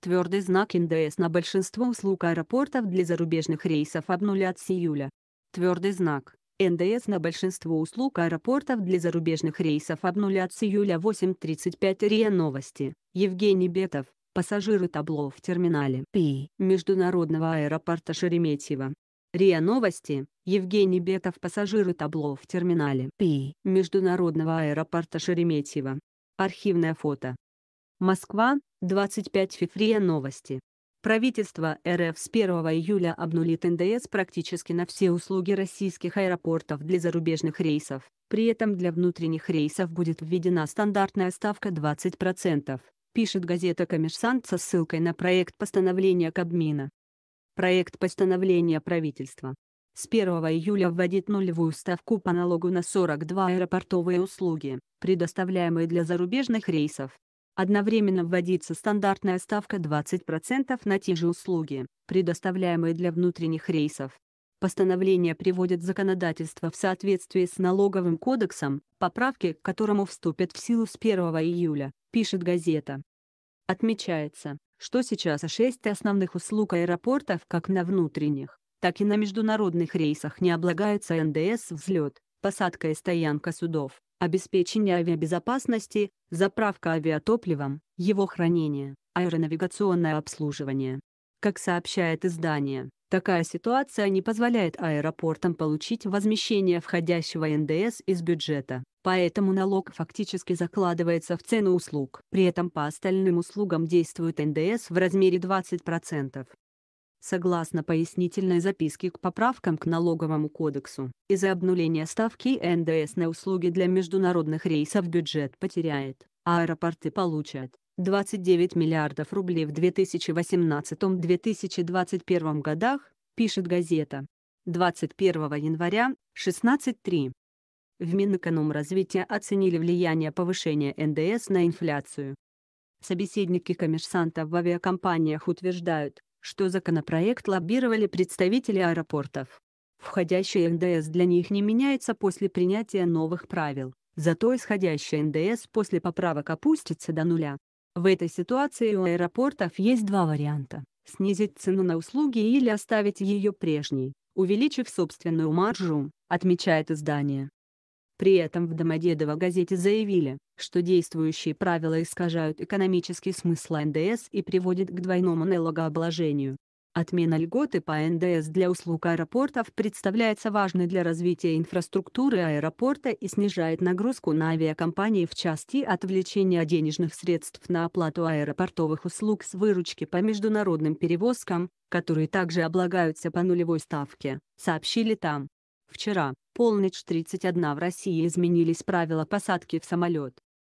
Твердый знак НДС на большинство услуг аэропортов для зарубежных рейсов обнулят с июля. Твердый знак. НДС на большинство услуг аэропортов для зарубежных рейсов обнулят с июля 8.35 РИА Новости. Евгений Бетов, пассажиры табло в терминале П Международного аэропорта Шереметьево. РИА Новости, Евгений Бетов пассажиры табло в терминале П Международного аэропорта Шереметьево. Архивное фото. Москва, 25 февраля новости. Правительство РФ с 1 июля обнулит НДС практически на все услуги российских аэропортов для зарубежных рейсов. При этом для внутренних рейсов будет введена стандартная ставка 20%, пишет газета «Коммерсант» со ссылкой на проект постановления Кабмина. Проект постановления правительства с 1 июля вводит нулевую ставку по налогу на 42 аэропортовые услуги, предоставляемые для зарубежных рейсов. Одновременно вводится стандартная ставка 20% на те же услуги, предоставляемые для внутренних рейсов. Постановление приводит законодательство в соответствии с налоговым кодексом, поправки к которому вступят в силу с 1 июля, пишет газета. Отмечается, что сейчас шесть основных услуг аэропортов как на внутренних, так и на международных рейсах не облагаются НДС взлет, посадка и стоянка судов, обеспечение авиабезопасности, заправка авиатопливом, его хранение, аэронавигационное обслуживание. Как сообщает издание, такая ситуация не позволяет аэропортам получить возмещение входящего НДС из бюджета, поэтому налог фактически закладывается в цену услуг. При этом по остальным услугам действует НДС в размере 20%. Согласно пояснительной записке к поправкам к налоговому кодексу, из-за обнуления ставки НДС на услуги для международных рейсов бюджет потеряет, а аэропорты получат 29 миллиардов рублей в 2018-2021 годах, пишет газета. 21 января, 16.3. В Минэкономразвития оценили влияние повышения НДС на инфляцию. Собеседники коммерсантов в авиакомпаниях утверждают, что законопроект лоббировали представители аэропортов. Входящий НДС для них не меняется после принятия новых правил, зато исходящий НДС после поправок опустится до нуля. В этой ситуации у аэропортов есть два варианта – снизить цену на услуги или оставить ее прежней, увеличив собственную маржу, отмечает издание. При этом в Домодедово газете заявили, что действующие правила искажают экономический смысл НДС и приводят к двойному налогообложению. Отмена льготы по НДС для услуг аэропортов представляется важной для развития инфраструктуры аэропорта и снижает нагрузку на авиакомпании в части отвлечения денежных средств на оплату аэропортовых услуг с выручки по международным перевозкам, которые также облагаются по нулевой ставке, сообщили там. Вчера, полночь 31 в России изменились правила посадки в самолет.